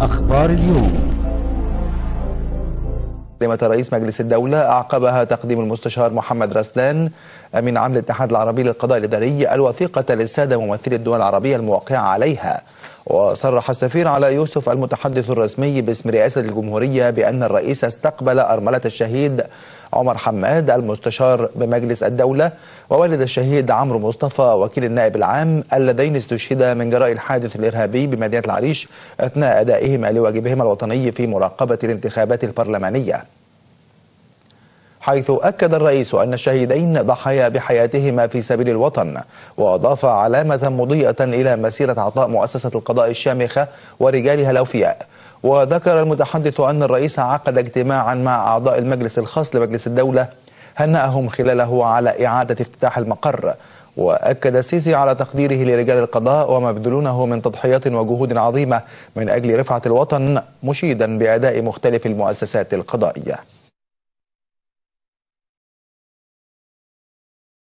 أخبار اليوم كلمة رئيس مجلس الدولة أعقبها تقديم المستشار محمد رسلان أمين عام الاتحاد العربي للقضاء الإداري الوثيقة للسادة ممثلي الدول العربية الموقعة عليها وصرح السفير على يوسف المتحدث الرسمي باسم رئاسة الجمهورية بأن الرئيس استقبل أرملة الشهيد عمر حماد المستشار بمجلس الدولة ووالد الشهيد عمرو مصطفى وكيل النائب العام اللذين استشهدا من جراء الحادث الإرهابي بمدينة العريش أثناء أدائهما لواجبهما الوطني في مراقبة الانتخابات البرلمانية حيث أكد الرئيس أن الشهيدين ضحايا بحياتهما في سبيل الوطن وأضاف علامة مضيئة إلى مسيرة عطاء مؤسسة القضاء الشامخة ورجالها الأوفياء وذكر المتحدث أن الرئيس عقد اجتماعا مع أعضاء المجلس الخاص لمجلس الدولة هنأهم خلاله على إعادة افتتاح المقر وأكد السيسي على تقديره لرجال القضاء وما يبذلونه من تضحيات وجهود عظيمة من أجل رفعة الوطن مشيدا بأداء مختلف المؤسسات القضائية